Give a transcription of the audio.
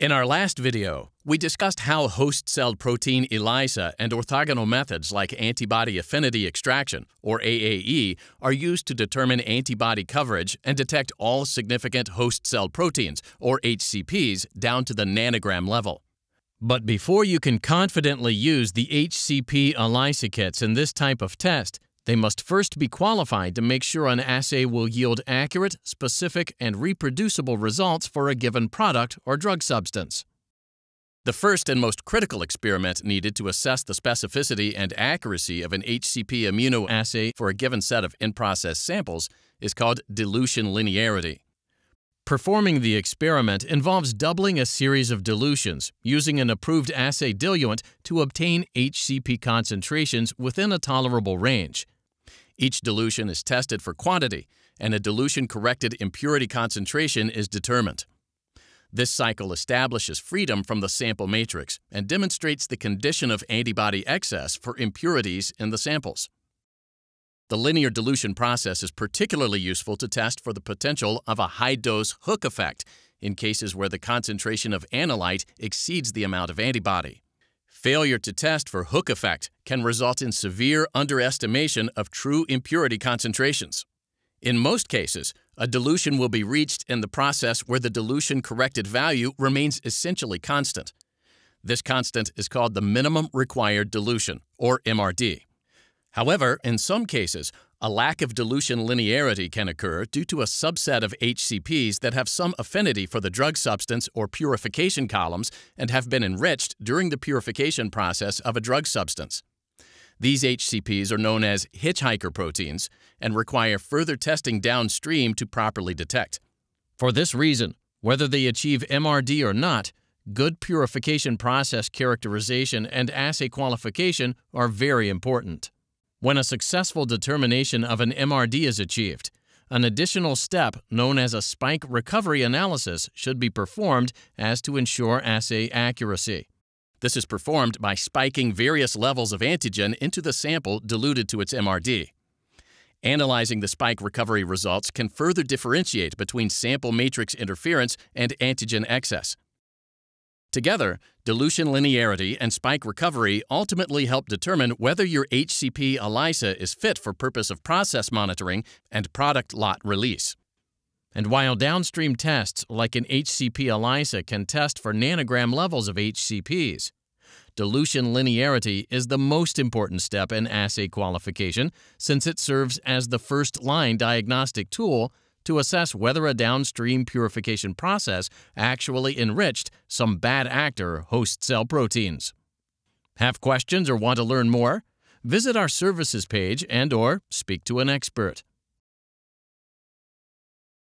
In our last video, we discussed how host cell protein ELISA and orthogonal methods like antibody affinity extraction, or AAE, are used to determine antibody coverage and detect all significant host cell proteins, or HCPs, down to the nanogram level. But before you can confidently use the HCP ELISA kits in this type of test, they must first be qualified to make sure an assay will yield accurate, specific, and reproducible results for a given product or drug substance. The first and most critical experiment needed to assess the specificity and accuracy of an HCP immunoassay for a given set of in-process samples is called dilution linearity. Performing the experiment involves doubling a series of dilutions using an approved assay diluent to obtain HCP concentrations within a tolerable range. Each dilution is tested for quantity, and a dilution-corrected impurity concentration is determined. This cycle establishes freedom from the sample matrix and demonstrates the condition of antibody excess for impurities in the samples. The linear dilution process is particularly useful to test for the potential of a high-dose hook effect in cases where the concentration of analyte exceeds the amount of antibody. Failure to test for hook effect can result in severe underestimation of true impurity concentrations. In most cases, a dilution will be reached in the process where the dilution corrected value remains essentially constant. This constant is called the minimum required dilution, or MRD. However, in some cases, a lack of dilution linearity can occur due to a subset of HCPs that have some affinity for the drug substance or purification columns and have been enriched during the purification process of a drug substance. These HCPs are known as hitchhiker proteins and require further testing downstream to properly detect. For this reason, whether they achieve MRD or not, good purification process characterization and assay qualification are very important. When a successful determination of an MRD is achieved, an additional step known as a spike recovery analysis should be performed as to ensure assay accuracy. This is performed by spiking various levels of antigen into the sample diluted to its MRD. Analyzing the spike recovery results can further differentiate between sample matrix interference and antigen excess. Together, dilution linearity and spike recovery ultimately help determine whether your HCP ELISA is fit for purpose of process monitoring and product lot release. And while downstream tests like an HCP ELISA can test for nanogram levels of HCPs, dilution linearity is the most important step in assay qualification since it serves as the first-line diagnostic tool to assess whether a downstream purification process actually enriched some bad actor host cell proteins. Have questions or want to learn more? Visit our services page and or speak to an expert.